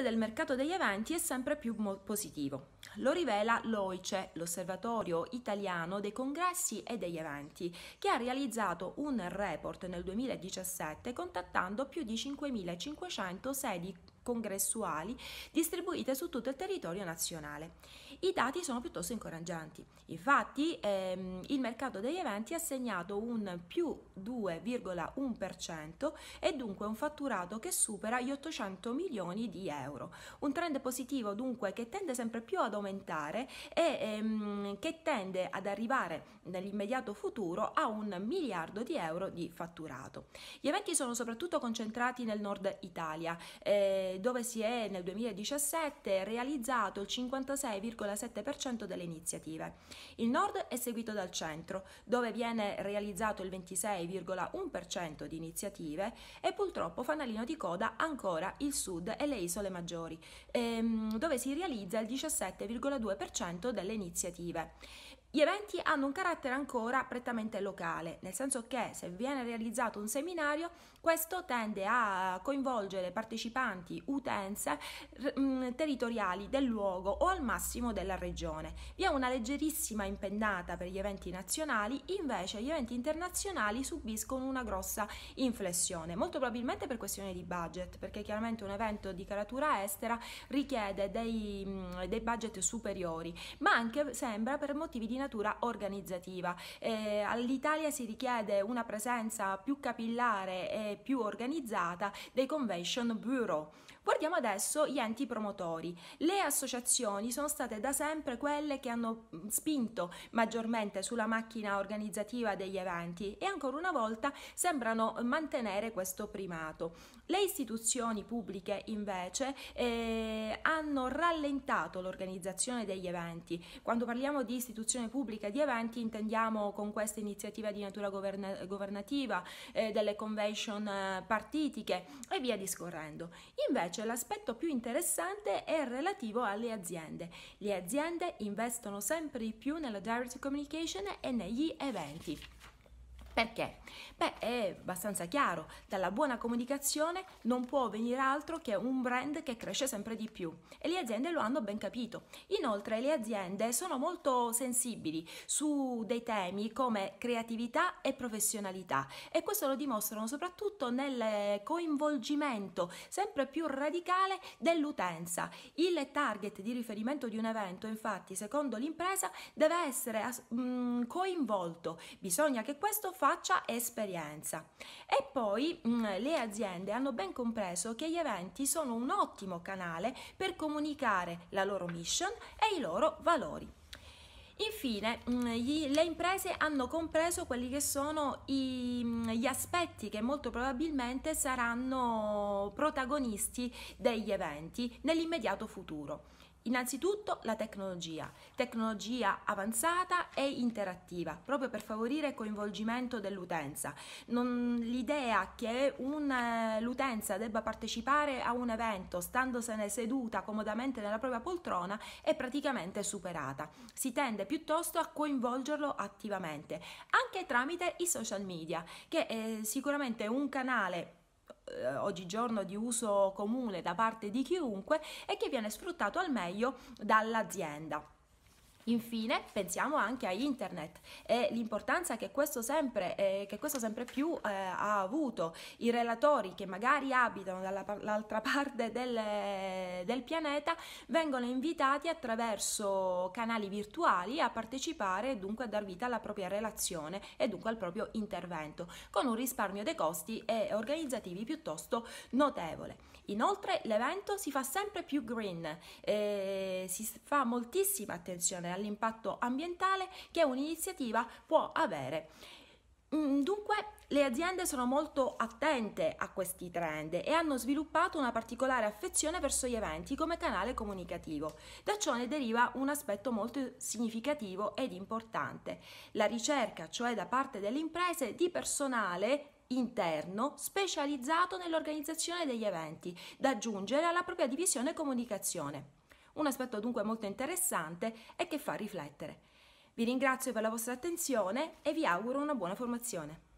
trend del mercato degli eventi è sempre più positivo. Lo rivela l'OICE, l'Osservatorio Italiano dei Congressi e degli Eventi, che ha realizzato un report nel 2017 contattando più di 5.500 sedi congressuali distribuite su tutto il territorio nazionale. I dati sono piuttosto incoraggianti. Infatti ehm, il mercato degli eventi ha segnato un più 2,1% e dunque un fatturato che supera gli 800 milioni di euro. Un trend positivo dunque che tende sempre più ad aumentare e ehm, che tende ad arrivare nell'immediato futuro a un miliardo di euro di fatturato. Gli eventi sono soprattutto concentrati nel nord Italia eh, dove si è nel 2017 realizzato il 56,5% l'8,7% delle iniziative. Il nord è seguito dal centro, dove viene realizzato il 26,1% di iniziative e purtroppo fanalino di coda ancora il sud e le isole maggiori, ehm, dove si realizza il 17,2% delle iniziative. Gli eventi hanno un carattere ancora prettamente locale, nel senso che se viene realizzato un seminario, questo tende a coinvolgere partecipanti, utenze mh, mm, territoriali del luogo o al massimo della regione. Vi è una leggerissima impennata per gli eventi nazionali, invece gli eventi internazionali subiscono una grossa inflessione, molto probabilmente per questione di budget, perché chiaramente un evento di caratura estera richiede dei, mm, dei budget superiori, ma anche sembra per motivi di natura organizzativa. Eh, All'Italia si richiede una presenza più capillare e più organizzata dei convention bureau. Guardiamo adesso gli enti promotori. Le associazioni sono state da sempre quelle che hanno mm, spinto maggiormente sulla macchina organizzativa degli eventi e ancora una volta sembrano mantenere questo primato. Le istituzioni pubbliche invece eh, hanno rallentato l'organizzazione degli eventi. Quando parliamo di istituzioni pubblica di eventi intendiamo con questa iniziativa di natura governa governativa, eh, delle convention eh, partitiche e via discorrendo. Invece l'aspetto più interessante è relativo alle aziende. Le aziende investono sempre di più nella direct communication e negli eventi. Perché? Beh, è abbastanza chiaro, dalla buona comunicazione non può venire altro che un brand che cresce sempre di più e le aziende lo hanno ben capito. Inoltre le aziende sono molto sensibili su dei temi come creatività e professionalità e questo lo dimostrano soprattutto nel coinvolgimento sempre più radicale dell'utenza. Il target di riferimento di un evento infatti secondo l'impresa deve essere mm, coinvolto, bisogna che questo faccia esperienza. E poi mh, mm, le aziende hanno ben compreso che gli eventi sono un ottimo canale per comunicare la loro mission e i loro valori. Infine, mm, le imprese hanno compreso quelli che sono mm, gli aspetti che molto probabilmente saranno protagonisti degli eventi nell'immediato futuro. Innanzitutto la tecnologia, tecnologia avanzata e interattiva, proprio per favorire il coinvolgimento dell'utenza. l'idea che eh, l'utenza debba partecipare a un evento standosene seduta comodamente nella propria poltrona è praticamente superata. Si tende piuttosto a coinvolgerlo attivamente, anche tramite i social media, che è sicuramente un canale eh, oggigiorno di uso comune da parte di chiunque e che viene sfruttato al meglio dall'azienda. Infine pensiamo anche a internet e l'importanza che, eh, che questo sempre, più eh, ha avuto. I relatori che magari abitano dall'altra parte del, del, pianeta vengono invitati attraverso canali virtuali a partecipare e dunque a dar vita alla propria relazione e dunque al proprio intervento, con un risparmio dei costi e organizzativi piuttosto notevole. Inoltre l'evento si fa sempre più green, eh, si fa moltissima attenzione all'impatto ambientale che un'iniziativa può avere. Mm, dunque le aziende sono molto attente a questi trend e hanno sviluppato una particolare affezione verso gli eventi come canale comunicativo. Da ciò ne deriva un aspetto molto significativo ed importante, la ricerca, cioè da parte delle imprese, di personale interno specializzato nell'organizzazione degli eventi, da aggiungere alla propria divisione comunicazione. Un aspetto dunque molto interessante e che fa riflettere. Vi ringrazio per la vostra attenzione e vi auguro una buona formazione.